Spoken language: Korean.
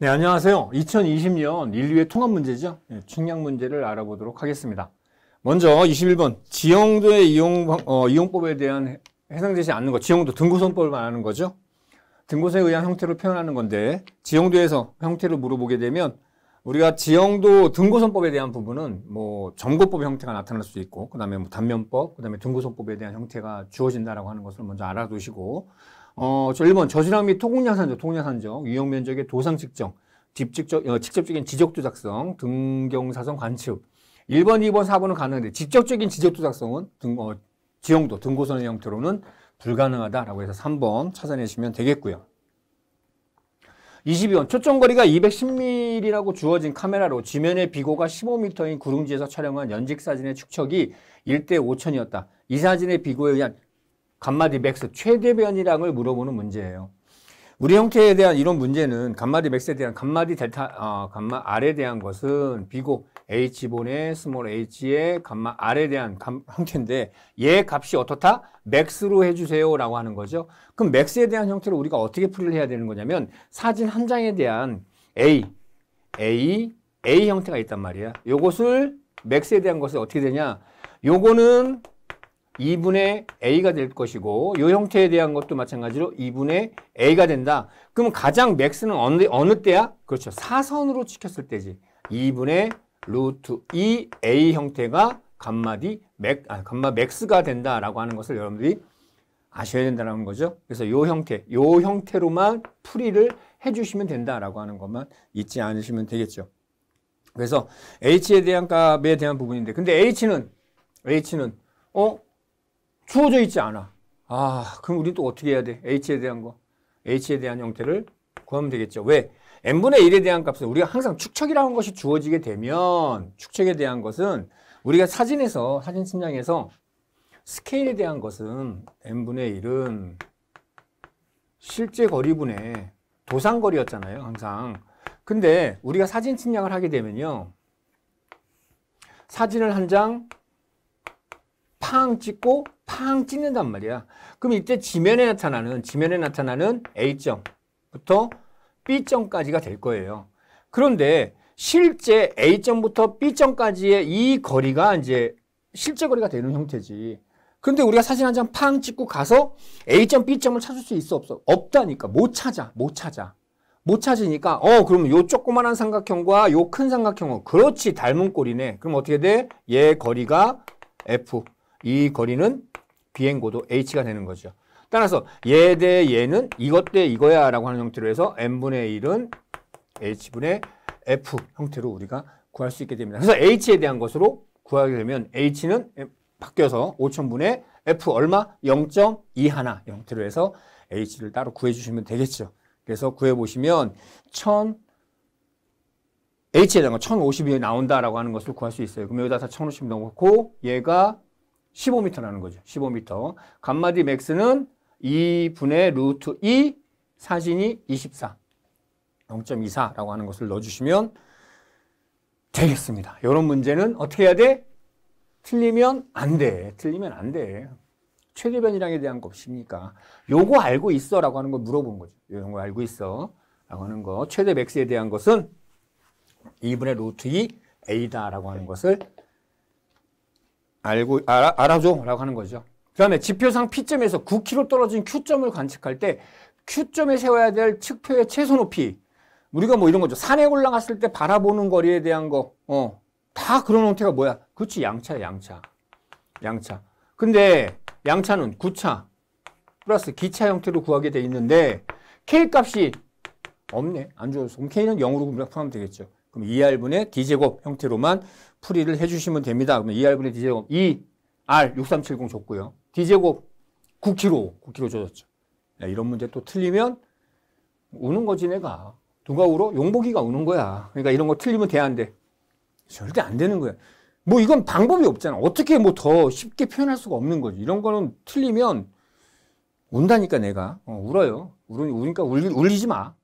네, 안녕하세요. 2020년 인류의 통합 문제죠. 네, 충량 문제를 알아보도록 하겠습니다. 먼저 21번 지형도의 이용, 어, 이용법에 대한 해상되지 않는 것, 지형도 등고선법을 말하는 거죠. 등고선에 의한 형태로 표현하는 건데 지형도에서 형태를 물어보게 되면 우리가 지형도 등고선법에 대한 부분은 뭐 점고법 형태가 나타날 수도 있고 그 다음에 뭐 단면법, 그 다음에 등고선법에 대한 형태가 주어진다라고 하는 것을 먼저 알아두시고 어, 저 1번 저지랑 및토국량산적 토공량산적, 유형 면적의 도상 측정, 직접적, 어, 직접적인 지적도 작성, 등경사선 관측. 1번, 2번, 4번은 가능한데 직접적인 지적도 작성은 등, 어, 지형도, 등고선의 형태로는 불가능하다라고 해서 3번 찾아내시면 되겠고요. 22번 초점거리가 210mm라고 주어진 카메라로 지면의 비고가 15m인 구릉지에서 촬영한 연직사진의 축척이 1대 5천이었다. 이 사진의 비고에 의한 감마디 맥스 최대 변이랑을 물어보는 문제예요. 우리 형태에 대한 이런 문제는 감마디 맥스에 대한 감마디 델타 어, 감마 R에 대한 것은 비고 H본의 스몰 H의 감마 R에 대한 감, 형태인데 얘 값이 어떻다? 맥스로 해주세요 라고 하는 거죠. 그럼 맥스에 대한 형태를 우리가 어떻게 풀이를 해야 되는 거냐면 사진 한 장에 대한 A, A, A 형태가 있단 말이야. 요것을 맥스에 대한 것을 어떻게 되냐? 요거는 2분의 a가 될 것이고 이 형태에 대한 것도 마찬가지로 2분의 a가 된다. 그럼 가장 맥스는 어느, 어느 때야? 그렇죠. 사선으로 찍혔을 때지. 2분의 루트 2a 형태가 감마디 맥, 아, 감마 맥스가 된다라고 하는 것을 여러분들이 아셔야 된다는 거죠. 그래서 요 형태, 요 형태로만 풀이를 해주시면 된다라고 하는 것만 잊지 않으시면 되겠죠. 그래서 h에 대한 값에 대한 부분인데 근데 h는 h는 어 주어져 있지 않아. 아, 그럼 우리 또 어떻게 해야 돼? h에 대한 거. h에 대한 형태를 구하면 되겠죠. 왜? n분의 1에 대한 값은 우리가 항상 축척이라는 것이 주어지게 되면 축척에 대한 것은 우리가 사진에서, 사진 측량에서 스케일에 대한 것은 n분의 1은 실제 거리분의 도상거리였잖아요. 항상. 근데 우리가 사진 측량을 하게 되면요. 사진을 한장 팡 찍고 팡 찍는단 말이야. 그럼 이때 지면에 나타나는 지면에 나타나는 A점부터 B점까지가 될 거예요. 그런데 실제 A점부터 B점까지의 이 거리가 이제 실제 거리가 되는 형태지. 근데 우리가 사진 한 장 팡 찍고 가서 A점, B점을 찾을 수 있어 없어? 없다니까. 못 찾아. 못 찾아. 못 찾으니까 어 그럼 요 조그만한 삼각형과 요 큰 삼각형은 그렇지 닮은 꼴이네. 그럼 어떻게 돼? 얘 거리가 F. 이 거리는 비행고도 h가 되는 거죠. 따라서 얘 대 얘는 이것 대 이거야 라고 하는 형태로 해서 n분의 1은 h분의 f 형태로 우리가 구할 수 있게 됩니다. 그래서 h에 대한 것으로 구하게 되면 h는 바뀌어서 5천분의 f 얼마? 0.2 하나 형태로 해서 h를 따로 구해주시면 되겠죠. 그래서 구해보시면 1000 h에 대한 거1 0 5 0에 나온다라고 하는 것을 구할 수 있어요. 그럼 여기다 다 1050 넣고 얘가 15m라는 거죠. 15m. 간마디 맥스는 2분의 루트 2 사진이 24. 0.24라고 하는 것을 넣어주시면 되겠습니다. 이런 문제는 어떻게 해야 돼? 틀리면 안 돼. 틀리면 안 돼. 최대 변이량에 대한 거 없습니까? 요거 알고 있어 라고 하는 걸물어본 거죠. 요런거 알고 있어 라고 하는 거. 최대 맥스에 대한 것은 2분의 루트 2 A다라고 하는 네. 것을 알고 알아, 알아줘라고 하는 거죠. 그다음에 지표상 P점에서 9km 떨어진 Q점을 관측할 때 Q점에 세워야 될 측표의 최소 높이 우리가 뭐 이런 거죠. 산에 올라갔을 때 바라보는 거리에 대한 거. 어. 다 그런 형태가 뭐야? 그렇지. 양차 양차. 양차. 근데 양차는 구차 플러스 기차 형태로 구하게 돼 있는데 K값이 없네. 안 좋아서. 그럼 K는 0으로 분포하면 되겠죠. 그럼 2R분의 D제곱 형태로만 풀이를 해주시면 됩니다. 그러면 2R분의 D제곱 2R 6370 줬고요. D제곱 9kg, 9kg 줬죠. 야, 이런 문제 또 틀리면 우는 거지 내가. 누가 울어? 용복이가 우는 거야. 그러니까 이런 거 틀리면 돼, 안 돼? 절대 안 되는 거야. 뭐 이건 방법이 없잖아. 어떻게 뭐 더 쉽게 표현할 수가 없는 거지. 이런 거는 틀리면 운다니까 내가. 어, 울어요. 울으니까 울리, 울리지 마.